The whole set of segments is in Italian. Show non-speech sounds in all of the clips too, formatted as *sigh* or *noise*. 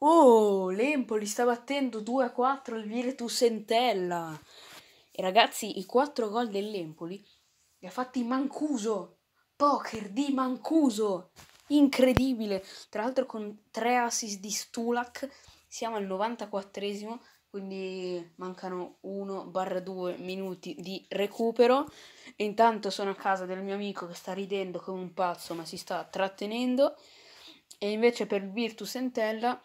Oh, l'Empoli sta battendo 2 a 4 il Virtus Entella. E ragazzi, i 4 gol dell'Empoli li ha fatti Mancuso. Poker di Mancuso. Incredibile. Tra l'altro con 3 assist di Stulak. Siamo al 94esimo, quindi mancano 1-2 minuti di recupero. E intanto sono a casa del mio amico che sta ridendo come un pazzo, ma si sta trattenendo. E invece per Virtus Entella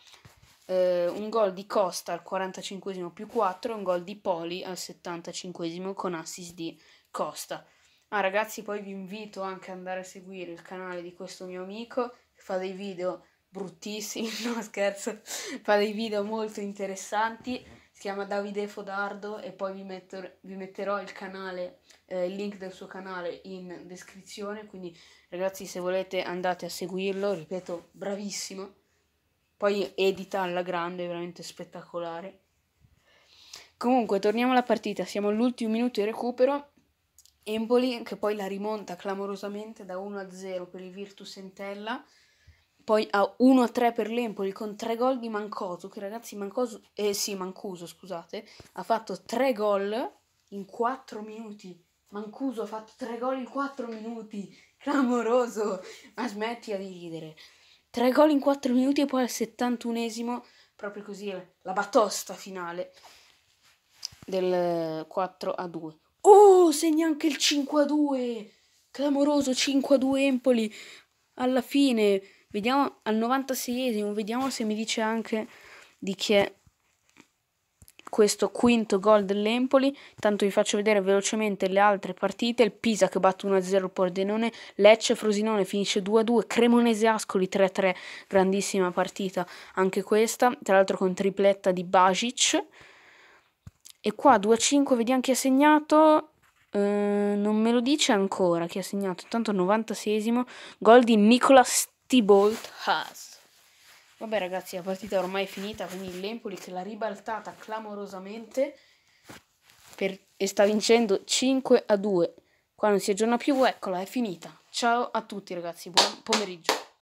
eh, un gol di Costa al 45 più 4 e un gol di Poli al 75 con assist di Costa. Ah ragazzi poi vi invito anche ad andare a seguire il canale di questo mio amico che fa dei video bruttissimi, *laughs* no scherzo, fa dei video molto interessanti chiama Davide Fodardo e poi vi, metto, vi metterò il canale, eh, il link del suo canale in descrizione, quindi ragazzi se volete andate a seguirlo, ripeto, bravissimo. Poi edita alla grande, veramente spettacolare. Comunque, torniamo alla partita, siamo all'ultimo minuto di recupero. Empoli che poi la rimonta clamorosamente da 1-0 per il Virtus Entella poi a 1-3 per l'Empoli con 3 gol di Mancoso, che ragazzi Mancoso, eh sì Mancuso scusate, ha fatto 3 gol in 4 minuti, Mancuso ha fatto 3 gol in 4 minuti, clamoroso, ma smetti di ridere, 3 gol in 4 minuti e poi al 71esimo, proprio così, eh, la batosta finale del 4 a 2. Oh, segna anche il 5 a 2! Clamoroso 5 a 2 Empoli alla fine. Vediamo al 96esimo, vediamo se mi dice anche di chi è questo quinto gol dell'Empoli. Tanto vi faccio vedere velocemente le altre partite. Il Pisa che batte 1-0 Pordenone, Lecce Frosinone finisce 2-2, Cremonese Ascoli 3-3, grandissima partita anche questa, tra l'altro con tripletta di Bajic. E qua 2-5, vediamo chi ha segnato. Eh, non me lo dice ancora chi ha segnato. Intanto 96esimo, gol di Nicolas T-Bolt Haas. Vabbè ragazzi, la partita ormai è finita, quindi l'Empoli che l'ha ribaltata clamorosamente per... e sta vincendo 5 a 2. Qua non si aggiorna più, eccola, è finita. Ciao a tutti ragazzi, buon pomeriggio.